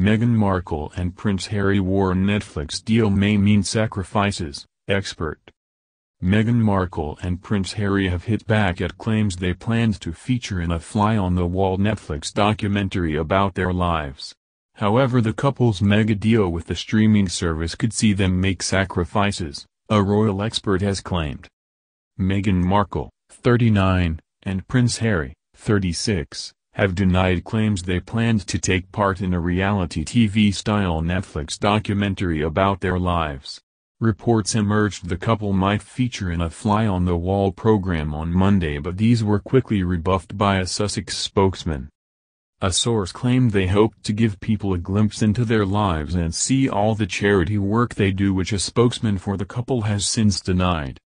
Meghan Markle and Prince Harry war Netflix deal may mean sacrifices, expert. Meghan Markle and Prince Harry have hit back at claims they planned to feature in a fly-on-the-wall Netflix documentary about their lives. However the couple's mega deal with the streaming service could see them make sacrifices, a royal expert has claimed. Meghan Markle, 39, and Prince Harry, 36, have denied claims they planned to take part in a reality TV-style Netflix documentary about their lives. Reports emerged the couple might feature in a fly-on-the-wall program on Monday but these were quickly rebuffed by a Sussex spokesman. A source claimed they hoped to give people a glimpse into their lives and see all the charity work they do which a spokesman for the couple has since denied.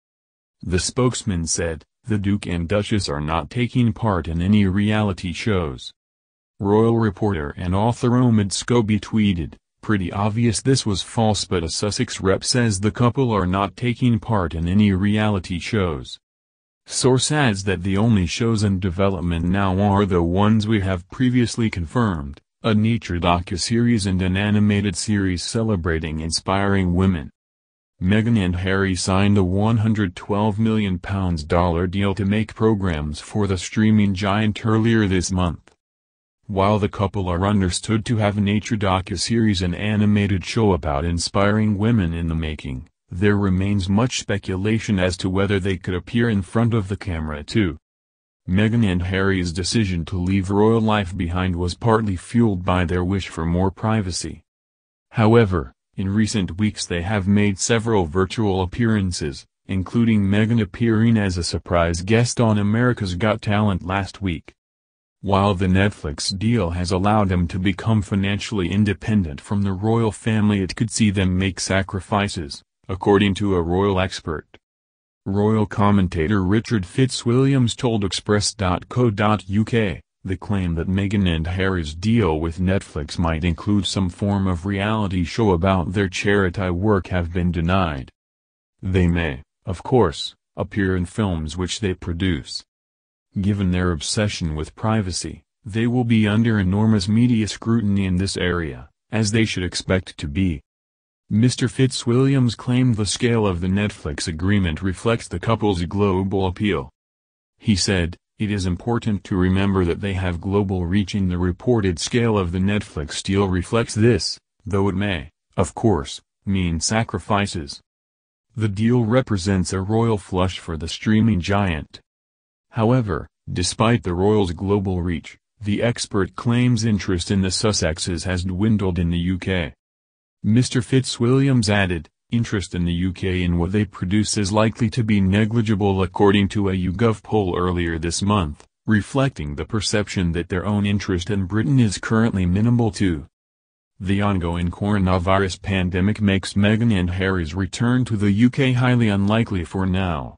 The spokesman said, the Duke and Duchess are not taking part in any reality shows. Royal reporter and author Omid Scobie tweeted, pretty obvious this was false but a Sussex rep says the couple are not taking part in any reality shows. Source adds that the only shows in development now are the ones we have previously confirmed, a nature docu-series and an animated series celebrating inspiring women. Meghan and Harry signed a £112 million deal to make programs for the streaming giant earlier this month. While the couple are understood to have a nature docu-series and animated show about inspiring women in the making, there remains much speculation as to whether they could appear in front of the camera too. Meghan and Harry's decision to leave royal life behind was partly fueled by their wish for more privacy. However, in recent weeks they have made several virtual appearances, including Meghan appearing as a surprise guest on America's Got Talent last week. While the Netflix deal has allowed them to become financially independent from the royal family it could see them make sacrifices, according to a royal expert. Royal commentator Richard Fitzwilliams told Express.co.uk, the claim that Meghan and Harry's deal with Netflix might include some form of reality show about their charity work have been denied. They may, of course, appear in films which they produce. Given their obsession with privacy, they will be under enormous media scrutiny in this area, as they should expect to be. Mr. Fitzwilliams claimed the scale of the Netflix agreement reflects the couple's global appeal. He said, it is important to remember that they have global reach in the reported scale of the Netflix deal reflects this, though it may, of course, mean sacrifices. The deal represents a royal flush for the streaming giant. However, despite the Royals' global reach, the expert claims interest in the Sussexes has dwindled in the UK. Mr. Fitzwilliams added, Interest in the UK in what they produce is likely to be negligible according to a YouGov poll earlier this month, reflecting the perception that their own interest in Britain is currently minimal too. The ongoing coronavirus pandemic makes Meghan and Harry's return to the UK highly unlikely for now.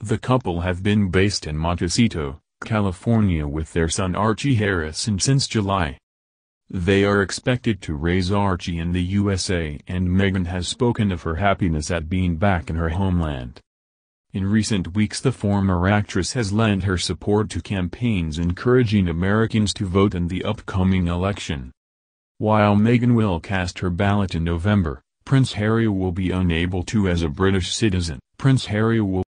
The couple have been based in Montecito, California with their son Archie Harrison since July. They are expected to raise Archie in the USA and Meghan has spoken of her happiness at being back in her homeland. In recent weeks the former actress has lent her support to campaigns encouraging Americans to vote in the upcoming election. While Meghan will cast her ballot in November, Prince Harry will be unable to as a British citizen. Prince Harry will